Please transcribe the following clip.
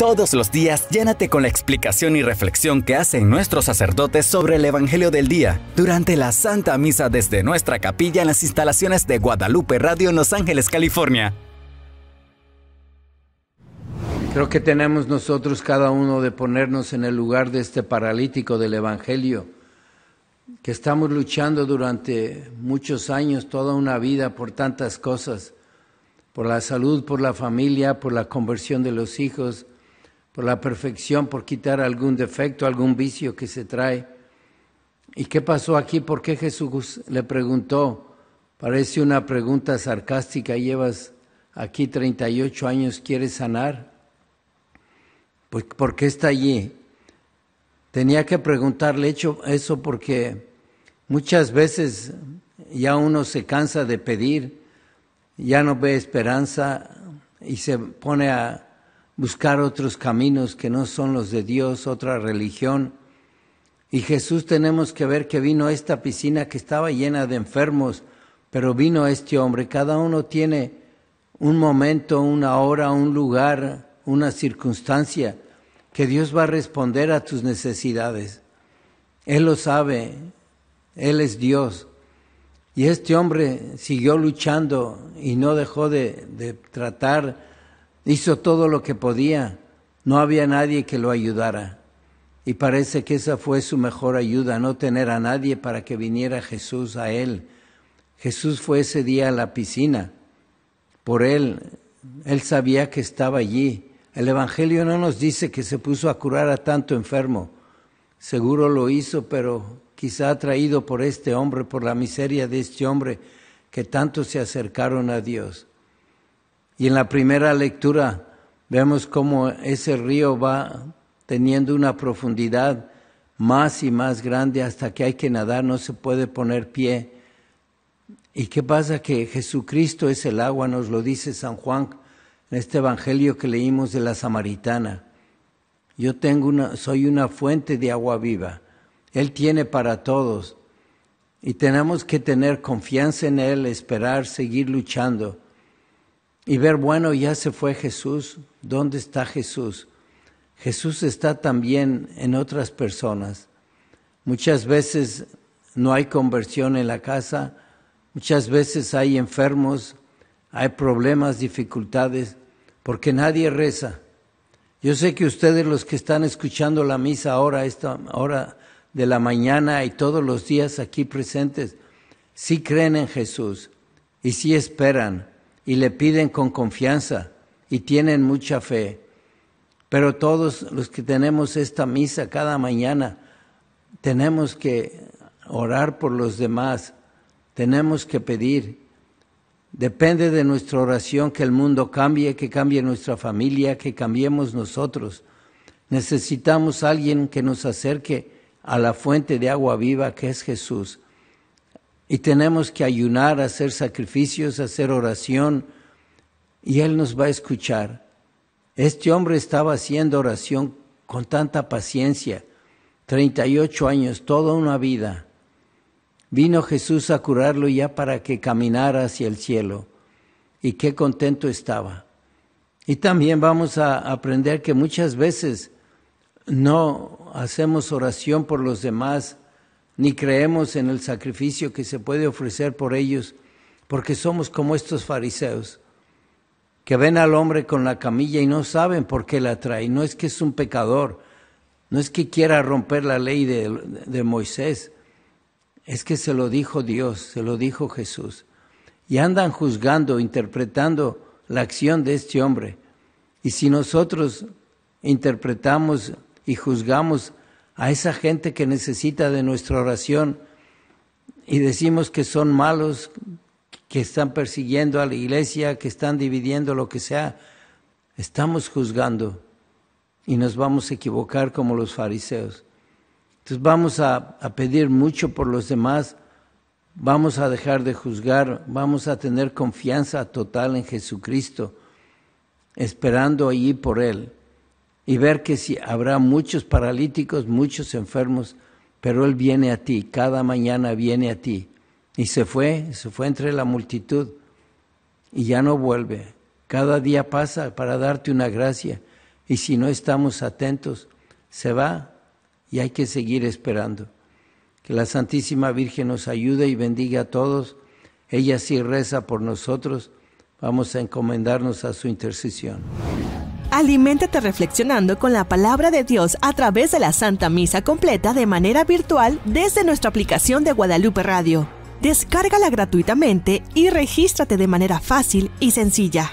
Todos los días llénate con la explicación y reflexión que hacen nuestros sacerdotes sobre el Evangelio del Día durante la Santa Misa desde nuestra capilla en las instalaciones de Guadalupe Radio en Los Ángeles, California. Creo que tenemos nosotros cada uno de ponernos en el lugar de este paralítico del Evangelio, que estamos luchando durante muchos años, toda una vida por tantas cosas, por la salud, por la familia, por la conversión de los hijos por la perfección, por quitar algún defecto, algún vicio que se trae. ¿Y qué pasó aquí? ¿Por qué Jesús le preguntó? Parece una pregunta sarcástica, llevas aquí 38 años, ¿quieres sanar? Pues, ¿Por qué está allí? Tenía que preguntarle hecho eso porque muchas veces ya uno se cansa de pedir, ya no ve esperanza y se pone a buscar otros caminos que no son los de Dios, otra religión. Y Jesús tenemos que ver que vino esta piscina que estaba llena de enfermos, pero vino este hombre. Cada uno tiene un momento, una hora, un lugar, una circunstancia que Dios va a responder a tus necesidades. Él lo sabe, Él es Dios. Y este hombre siguió luchando y no dejó de, de tratar Hizo todo lo que podía. No había nadie que lo ayudara. Y parece que esa fue su mejor ayuda, no tener a nadie para que viniera Jesús a él. Jesús fue ese día a la piscina. Por él, él sabía que estaba allí. El Evangelio no nos dice que se puso a curar a tanto enfermo. Seguro lo hizo, pero quizá atraído por este hombre, por la miseria de este hombre, que tanto se acercaron a Dios. Y en la primera lectura vemos cómo ese río va teniendo una profundidad más y más grande hasta que hay que nadar, no se puede poner pie. ¿Y qué pasa? Que Jesucristo es el agua, nos lo dice San Juan en este Evangelio que leímos de la Samaritana. Yo tengo una, soy una fuente de agua viva. Él tiene para todos. Y tenemos que tener confianza en Él, esperar, seguir luchando y ver, bueno, ya se fue Jesús, ¿dónde está Jesús? Jesús está también en otras personas. Muchas veces no hay conversión en la casa, muchas veces hay enfermos, hay problemas, dificultades, porque nadie reza. Yo sé que ustedes los que están escuchando la misa ahora, esta hora de la mañana y todos los días aquí presentes, sí creen en Jesús y sí esperan y le piden con confianza y tienen mucha fe. Pero todos los que tenemos esta misa cada mañana, tenemos que orar por los demás, tenemos que pedir. Depende de nuestra oración que el mundo cambie, que cambie nuestra familia, que cambiemos nosotros. Necesitamos a alguien que nos acerque a la fuente de agua viva que es Jesús y tenemos que ayunar, hacer sacrificios, hacer oración, y Él nos va a escuchar. Este hombre estaba haciendo oración con tanta paciencia, 38 años, toda una vida. Vino Jesús a curarlo ya para que caminara hacia el cielo, y qué contento estaba. Y también vamos a aprender que muchas veces no hacemos oración por los demás, ni creemos en el sacrificio que se puede ofrecer por ellos, porque somos como estos fariseos, que ven al hombre con la camilla y no saben por qué la trae. No es que es un pecador, no es que quiera romper la ley de, de Moisés, es que se lo dijo Dios, se lo dijo Jesús. Y andan juzgando, interpretando la acción de este hombre. Y si nosotros interpretamos y juzgamos a esa gente que necesita de nuestra oración y decimos que son malos, que están persiguiendo a la iglesia, que están dividiendo lo que sea, estamos juzgando y nos vamos a equivocar como los fariseos. Entonces vamos a, a pedir mucho por los demás, vamos a dejar de juzgar, vamos a tener confianza total en Jesucristo, esperando allí por Él y ver que si habrá muchos paralíticos, muchos enfermos, pero Él viene a ti, cada mañana viene a ti. Y se fue, se fue entre la multitud y ya no vuelve. Cada día pasa para darte una gracia y si no estamos atentos, se va y hay que seguir esperando. Que la Santísima Virgen nos ayude y bendiga a todos. Ella sí reza por nosotros. Vamos a encomendarnos a su intercesión. Aliméntate reflexionando con la palabra de Dios a través de la Santa Misa completa de manera virtual desde nuestra aplicación de Guadalupe Radio. Descárgala gratuitamente y regístrate de manera fácil y sencilla.